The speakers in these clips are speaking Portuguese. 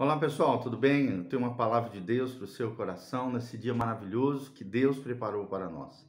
Olá pessoal, tudo bem? Eu tenho uma palavra de Deus para o seu coração nesse dia maravilhoso que Deus preparou para nós.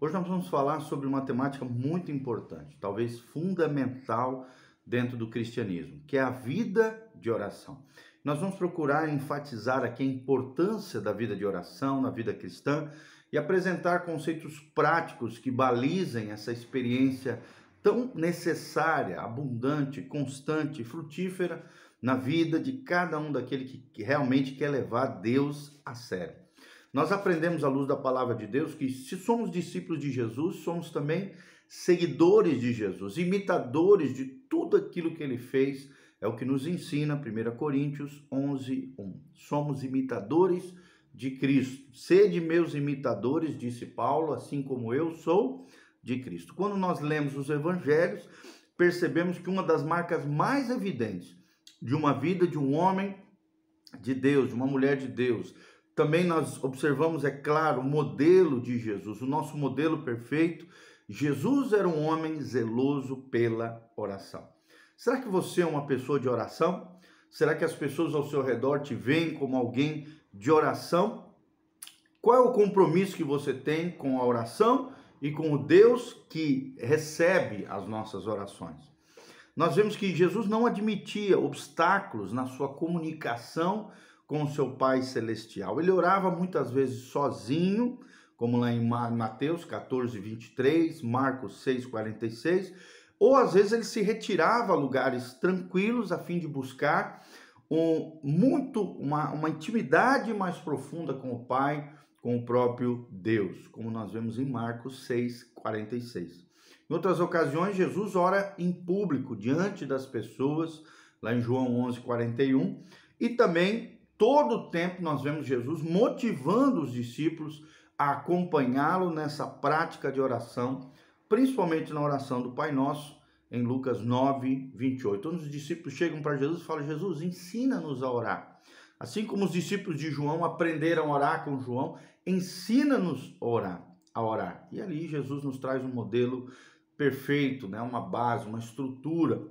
Hoje nós vamos falar sobre uma temática muito importante, talvez fundamental dentro do cristianismo, que é a vida de oração. Nós vamos procurar enfatizar aqui a importância da vida de oração na vida cristã e apresentar conceitos práticos que balizem essa experiência tão necessária, abundante, constante, frutífera na vida de cada um daquele que realmente quer levar Deus a sério. Nós aprendemos à luz da palavra de Deus que se somos discípulos de Jesus, somos também seguidores de Jesus, imitadores de tudo aquilo que ele fez, é o que nos ensina 1 Coríntios 11, 1. Somos imitadores de Cristo. Sede meus imitadores, disse Paulo, assim como eu sou de Cristo. Quando nós lemos os evangelhos, percebemos que uma das marcas mais evidentes de uma vida de um homem de Deus, de uma mulher de Deus. Também nós observamos, é claro, o modelo de Jesus, o nosso modelo perfeito. Jesus era um homem zeloso pela oração. Será que você é uma pessoa de oração? Será que as pessoas ao seu redor te veem como alguém de oração? Qual é o compromisso que você tem com a oração e com o Deus que recebe as nossas orações? nós vemos que Jesus não admitia obstáculos na sua comunicação com o seu Pai Celestial. Ele orava muitas vezes sozinho, como lá em Mateus 14, 23, Marcos 6, 46, ou às vezes ele se retirava a lugares tranquilos a fim de buscar um, muito uma, uma intimidade mais profunda com o Pai, com o próprio Deus, como nós vemos em Marcos 6, 46. Em outras ocasiões, Jesus ora em público, diante das pessoas, lá em João 11, 41. E também, todo o tempo, nós vemos Jesus motivando os discípulos a acompanhá-lo nessa prática de oração, principalmente na oração do Pai Nosso, em Lucas 9, 28. Onde os discípulos chegam para Jesus e falam: Jesus, ensina-nos a orar. Assim como os discípulos de João aprenderam a orar com João, ensina-nos a orar, a orar. E ali Jesus nos traz um modelo perfeito, né? uma base, uma estrutura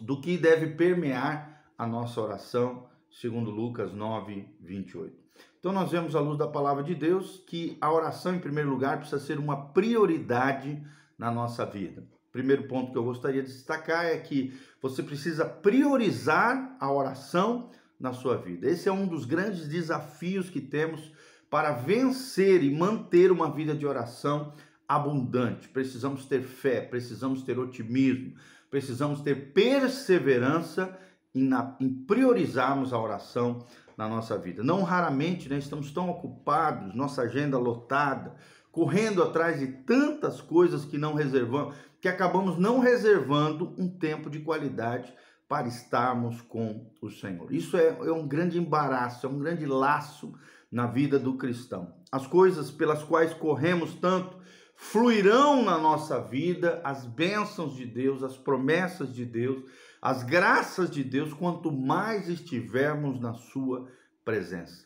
do que deve permear a nossa oração, segundo Lucas 9, 28. Então nós vemos à luz da palavra de Deus que a oração, em primeiro lugar, precisa ser uma prioridade na nossa vida. Primeiro ponto que eu gostaria de destacar é que você precisa priorizar a oração na sua vida. Esse é um dos grandes desafios que temos para vencer e manter uma vida de oração abundante. Precisamos ter fé, precisamos ter otimismo, precisamos ter perseverança em, priorizarmos a oração na nossa vida. Não raramente né, estamos tão ocupados, nossa agenda lotada, correndo atrás de tantas coisas que não reservamos, que acabamos não reservando um tempo de qualidade para estarmos com o Senhor. Isso é, é um grande embaraço, é um grande laço na vida do cristão. As coisas pelas quais corremos tanto fluirão na nossa vida as bênçãos de Deus, as promessas de Deus, as graças de Deus, quanto mais estivermos na Sua presença.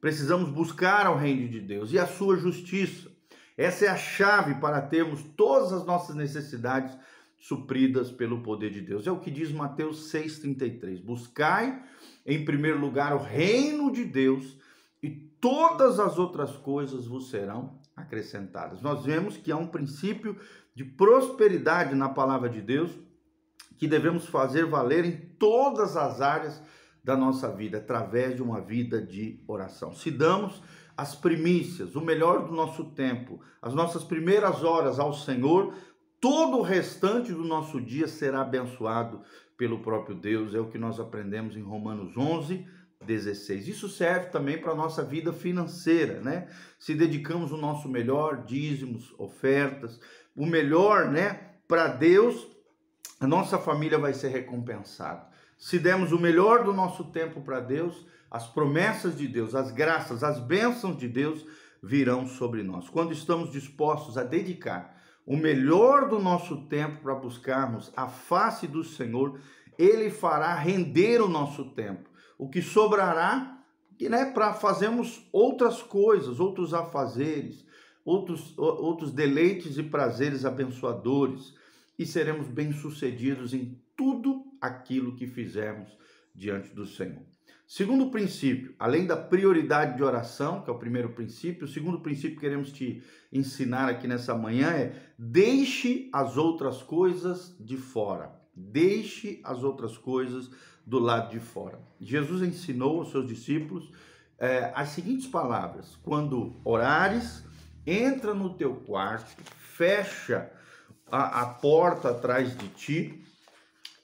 Precisamos buscar o reino de Deus e a Sua justiça. Essa é a chave para termos todas as nossas necessidades supridas pelo poder de Deus. É o que diz Mateus 6,33. Buscai, em primeiro lugar, o reino de Deus, e todas as outras coisas vos serão acrescentadas. Nós vemos que há um princípio de prosperidade na palavra de Deus que devemos fazer valer em todas as áreas da nossa vida, através de uma vida de oração. Se damos as primícias, o melhor do nosso tempo, as nossas primeiras horas ao Senhor, todo o restante do nosso dia será abençoado pelo próprio Deus. É o que nós aprendemos em Romanos 11, 16. Isso serve também para a nossa vida financeira, né? Se dedicamos o nosso melhor, dízimos, ofertas, o melhor, né, para Deus, a nossa família vai ser recompensada. Se demos o melhor do nosso tempo para Deus, as promessas de Deus, as graças, as bênçãos de Deus virão sobre nós. Quando estamos dispostos a dedicar o melhor do nosso tempo para buscarmos a face do Senhor, ele fará render o nosso tempo o que sobrará né, para fazermos outras coisas, outros afazeres, outros, outros deleites e prazeres abençoadores, e seremos bem-sucedidos em tudo aquilo que fizermos diante do Senhor. Segundo princípio, além da prioridade de oração, que é o primeiro princípio, o segundo princípio que queremos te ensinar aqui nessa manhã é: deixe as outras coisas de fora. Deixe as outras coisas do lado de fora. Jesus ensinou aos seus discípulos é, as seguintes palavras: quando orares, entra no teu quarto, fecha a, a porta atrás de ti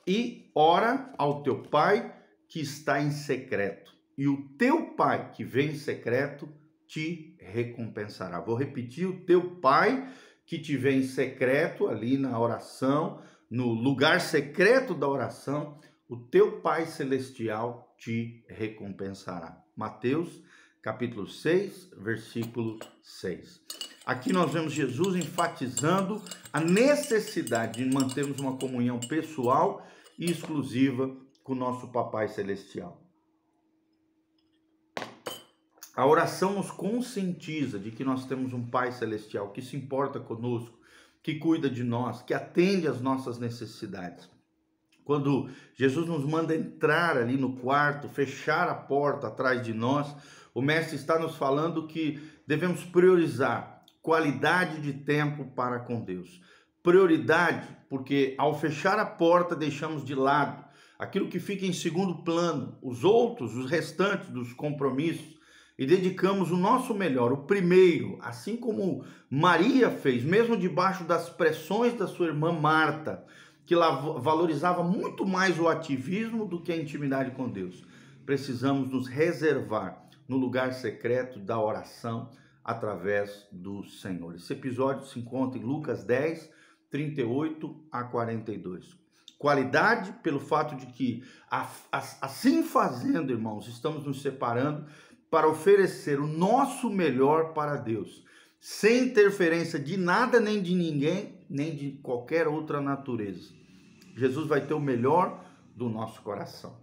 e ora ao teu pai que está em secreto. E o teu pai que vem em secreto te recompensará. Vou repetir: o teu pai que te vem em secreto, ali na oração, no lugar secreto da oração, o teu Pai Celestial te recompensará. Mateus capítulo 6, versículo 6. Aqui nós vemos Jesus enfatizando a necessidade de mantermos uma comunhão pessoal e exclusiva com o nosso Papai Celestial. A oração nos conscientiza de que nós temos um Pai Celestial que se importa conosco, que cuida de nós, que atende às nossas necessidades. Quando Jesus nos manda entrar ali no quarto, fechar a porta atrás de nós, o Mestre está nos falando que devemos priorizar qualidade de tempo para com Deus. Prioridade, porque ao fechar a porta deixamos de lado aquilo que fica em segundo plano, os outros, os restantes dos compromissos, e dedicamos o nosso melhor, o primeiro, assim como Maria fez, mesmo debaixo das pressões da sua irmã Marta que valorizava muito mais o ativismo do que a intimidade com Deus. Precisamos nos reservar no lugar secreto da oração através do Senhor. Esse episódio se encontra em Lucas 10, 38 a 42. Qualidade, pelo fato de que, assim fazendo, irmãos, estamos nos separando para oferecer o nosso melhor para Deus, sem interferência de nada nem de ninguém nem de qualquer outra natureza. Jesus vai ter o melhor do nosso coração.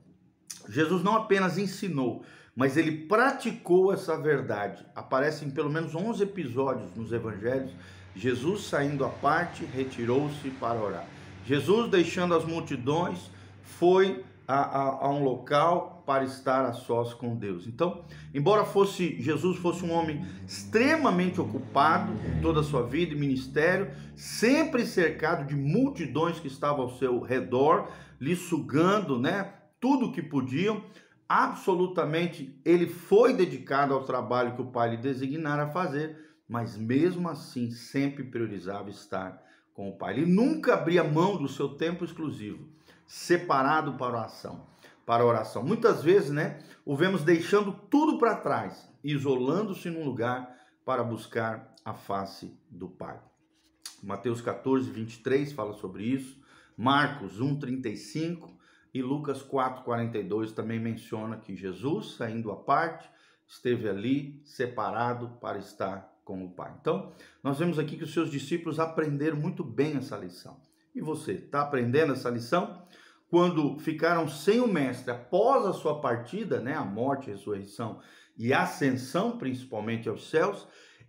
Jesus não apenas ensinou, mas ele praticou essa verdade. Aparecem pelo menos 11 episódios nos evangelhos. Jesus saindo à parte, retirou-se para orar. Jesus, deixando as multidões, foi a, a, a um local para estar a sós com Deus. Então, embora fosse Jesus fosse um homem extremamente ocupado toda a sua vida e ministério, sempre cercado de multidões que estavam ao seu redor, lhe sugando, né, tudo o que podiam, absolutamente ele foi dedicado ao trabalho que o pai lhe designara a fazer, mas mesmo assim sempre priorizava estar com o pai. Ele nunca abria mão do seu tempo exclusivo separado para a ação, para a oração. Muitas vezes, né, o vemos deixando tudo para trás, isolando-se num lugar para buscar a face do Pai. Mateus 14, 23 fala sobre isso, Marcos 1, 35 e Lucas 4, 42 também menciona que Jesus, saindo à parte, esteve ali separado para estar com o Pai. Então, nós vemos aqui que os seus discípulos aprenderam muito bem essa lição. E você, está aprendendo essa lição? Quando ficaram sem o mestre após a sua partida, né, a morte, a ressurreição e ascensão, principalmente aos céus,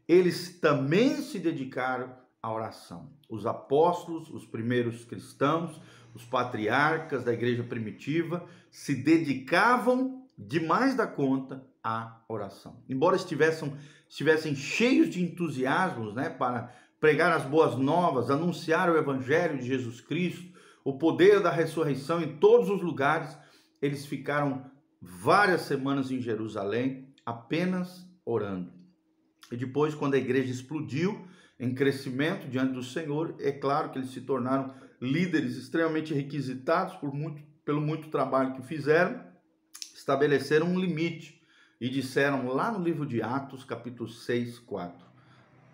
eles também se dedicaram à oração. Os apóstolos, os primeiros cristãos, os patriarcas da igreja primitiva se dedicavam demais da conta à oração. Embora estivessem, estivessem cheios de entusiasmos né, para pregar as boas novas, anunciar o evangelho de Jesus Cristo, o poder da ressurreição em todos os lugares, eles ficaram várias semanas em Jerusalém apenas orando. E depois, quando a igreja explodiu em crescimento diante do Senhor, é claro que eles se tornaram líderes extremamente requisitados por muito, pelo muito trabalho que fizeram, estabeleceram um limite e disseram lá no livro de Atos, capítulo 6, 4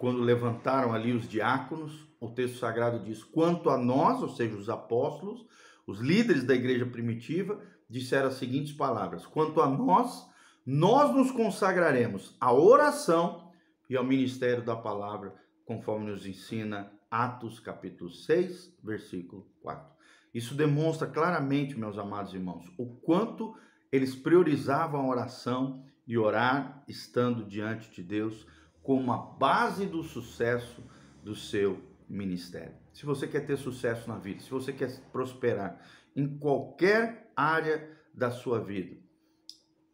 quando levantaram ali os diáconos, o texto sagrado diz: quanto a nós, ou seja, os apóstolos, os líderes da igreja primitiva, disseram as seguintes palavras: quanto a nós, nós nos consagraremos à oração e ao ministério da palavra, conforme nos ensina Atos capítulo 6, versículo 4. Isso demonstra claramente, meus amados irmãos, o quanto eles priorizavam a oração e orar estando diante de Deus como a base do sucesso do seu ministério. Se você quer ter sucesso na vida, se você quer prosperar em qualquer área da sua vida,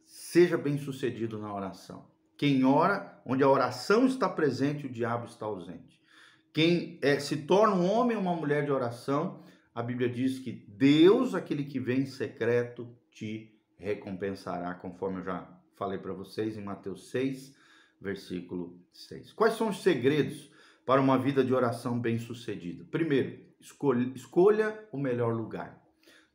seja bem-sucedido na oração. Quem ora, onde a oração está presente, o diabo está ausente. Quem é, se torna um homem ou uma mulher de oração, a Bíblia diz que Deus, aquele que vem em secreto, te recompensará, conforme eu já falei para vocês em Mateus 6, versículo 6. Quais são os segredos para uma vida de oração bem-sucedida? Primeiro, escolha, escolha o melhor lugar.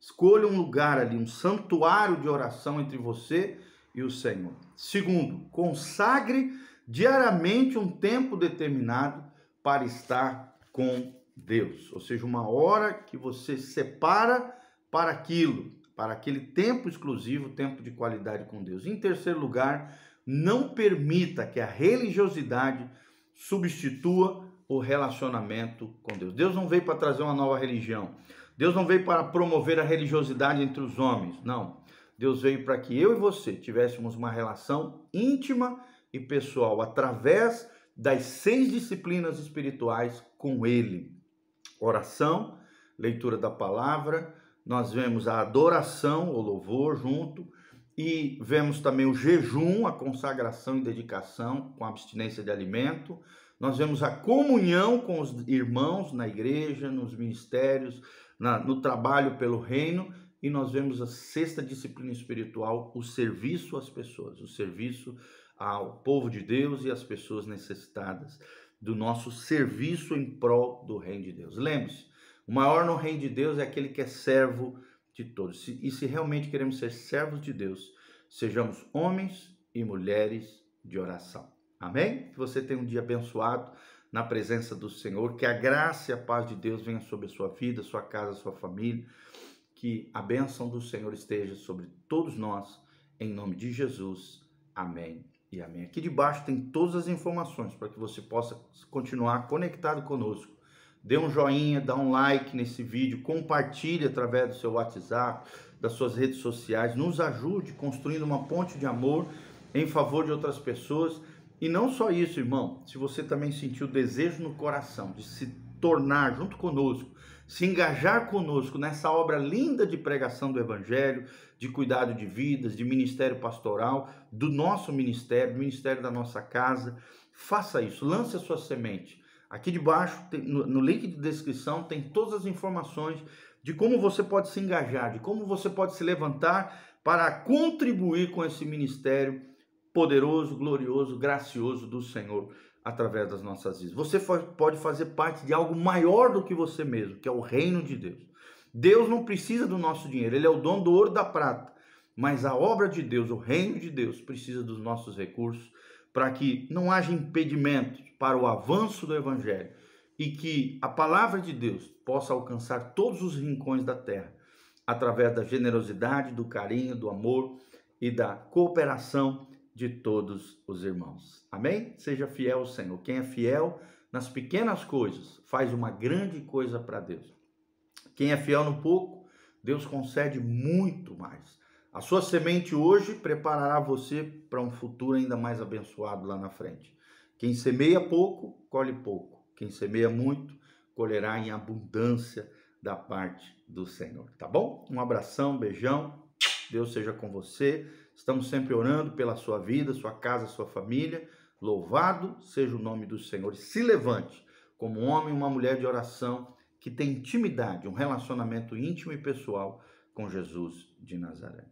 Escolha um lugar ali, um santuário de oração entre você e o Senhor. Segundo, consagre diariamente um tempo determinado para estar com Deus, ou seja, uma hora que você separa para aquilo, para aquele tempo exclusivo, tempo de qualidade com Deus. Em terceiro lugar, não permita que a religiosidade substitua o relacionamento com Deus. Deus não veio para trazer uma nova religião. Deus não veio para promover a religiosidade entre os homens. Não. Deus veio para que eu e você tivéssemos uma relação íntima e pessoal através das seis disciplinas espirituais com Ele: oração, leitura da palavra, nós vemos a adoração, o louvor junto, e vemos também o jejum, a consagração e dedicação com abstinência de alimento. Nós vemos a comunhão com os irmãos na igreja, nos ministérios, na, no trabalho pelo reino. E nós vemos a sexta disciplina espiritual, o serviço às pessoas, o serviço ao povo de Deus e às pessoas necessitadas, do nosso serviço em prol do reino de Deus. Lembre-se, o maior no reino de Deus é aquele que é servo de todos. E se realmente queremos ser servos de Deus, sejamos homens e mulheres de oração. Amém? Que você tenha um dia abençoado na presença do Senhor, que a graça e a paz de Deus venham sobre a sua vida, sua casa, sua família, que a bênção do Senhor esteja sobre todos nós, em nome de Jesus. Amém e amém. Aqui debaixo tem todas as informações para que você possa continuar conectado conosco Dê um joinha, dá um like nesse vídeo, compartilhe através do seu WhatsApp, das suas redes sociais, nos ajude construindo uma ponte de amor em favor de outras pessoas. E não só isso, irmão, se você também sentiu o desejo no coração de se tornar junto conosco, se engajar conosco nessa obra linda de pregação do Evangelho, de cuidado de vidas, de ministério pastoral, do nosso ministério, do ministério da nossa casa, faça isso, lance a sua semente Aqui debaixo, no link de descrição, tem todas as informações de como você pode se engajar, de como você pode se levantar para contribuir com esse ministério poderoso, glorioso, gracioso do Senhor através das nossas vidas. Você pode fazer parte de algo maior do que você mesmo, que é o reino de Deus. Deus não precisa do nosso dinheiro, ele é o dono do ouro e da prata, mas a obra de Deus, o reino de Deus precisa dos nossos recursos para que não haja impedimentos para o avanço do Evangelho e que a palavra de Deus possa alcançar todos os rincões da terra através da generosidade, do carinho, do amor e da cooperação de todos os irmãos. Amém? Seja fiel ao Senhor. Quem é fiel nas pequenas coisas faz uma grande coisa para Deus. Quem é fiel no pouco, Deus concede muito mais. A sua semente hoje preparará você para um futuro ainda mais abençoado lá na frente. Quem semeia pouco, colhe pouco. Quem semeia muito, colherá em abundância da parte do Senhor, tá bom? Um abração, um beijão. Deus seja com você. Estamos sempre orando pela sua vida, sua casa, sua família. Louvado seja o nome do Senhor. E se levante como um homem e uma mulher de oração que tem intimidade, um relacionamento íntimo e pessoal com Jesus de Nazaré.